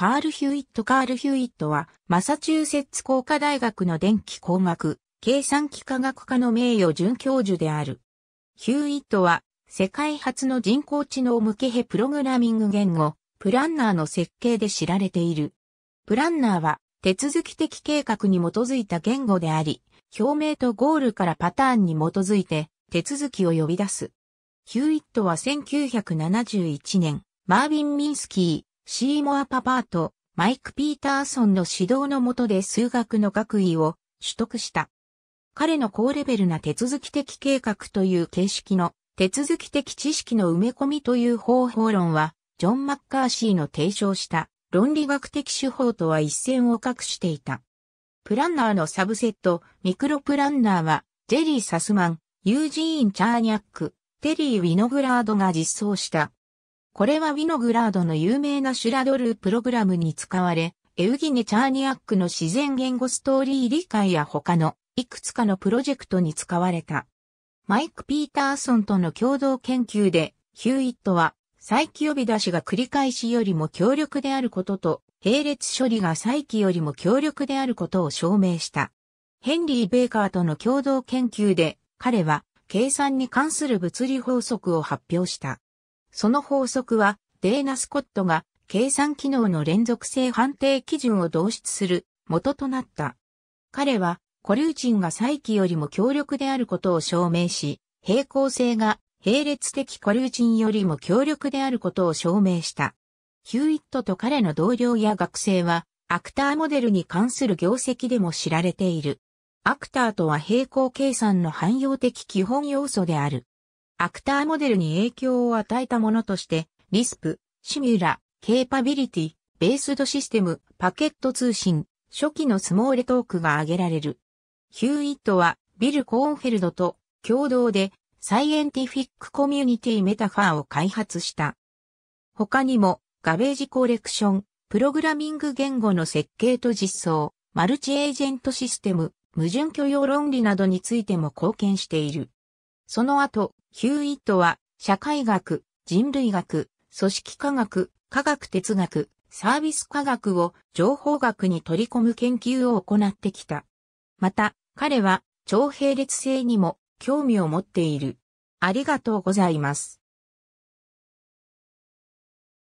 カール・ヒューイット・カール・ヒューイットは、マサチューセッツ工科大学の電気工学、計算機科学科の名誉准教授である。ヒューイットは、世界初の人工知能向けへプログラミング言語、プランナーの設計で知られている。プランナーは、手続き的計画に基づいた言語であり、表明とゴールからパターンに基づいて、手続きを呼び出す。ヒューイットは1971年、マービン・ミンスキー、シーモア・パパーとマイク・ピーターソンの指導の下で数学の学位を取得した。彼の高レベルな手続き的計画という形式の手続き的知識の埋め込みという方法論は、ジョン・マッカーシーの提唱した論理学的手法とは一線を画していた。プランナーのサブセット、ミクロプランナーは、ジェリー・サスマン、ユージーン・チャーニャック、テリー・ウィノグラードが実装したこれはウィノグラードの有名なシュラドループログラムに使われ、エウギネ・チャーニアックの自然言語ストーリー理解や他のいくつかのプロジェクトに使われた。マイク・ピーターソンとの共同研究で、ヒューイットは、再起呼び出しが繰り返しよりも強力であることと、並列処理が再起よりも強力であることを証明した。ヘンリー・ベーカーとの共同研究で、彼は、計算に関する物理法則を発表した。その法則は、デーナ・スコットが計算機能の連続性判定基準を導出する元となった。彼は、コリューチンが再起よりも強力であることを証明し、平行性が並列的コリューチンよりも強力であることを証明した。ヒューイットと彼の同僚や学生は、アクターモデルに関する業績でも知られている。アクターとは平行計算の汎用的基本要素である。アクターモデルに影響を与えたものとして、リスプ、シミュラ、ケーパビリティ、ベースドシステム、パケット通信、初期のスモーレトークが挙げられる。ヒューイットは、ビル・コーンフェルドと共同で、サイエンティフィック・コミュニティ・メタファーを開発した。他にも、ガベージ・コレクション、プログラミング言語の設計と実装、マルチエージェントシステム、矛盾許容論理などについても貢献している。その後、ヒューイットは、社会学、人類学、組織科学、科学哲学、サービス科学を情報学に取り込む研究を行ってきた。また、彼は、超並列性にも興味を持っている。ありがとうございます。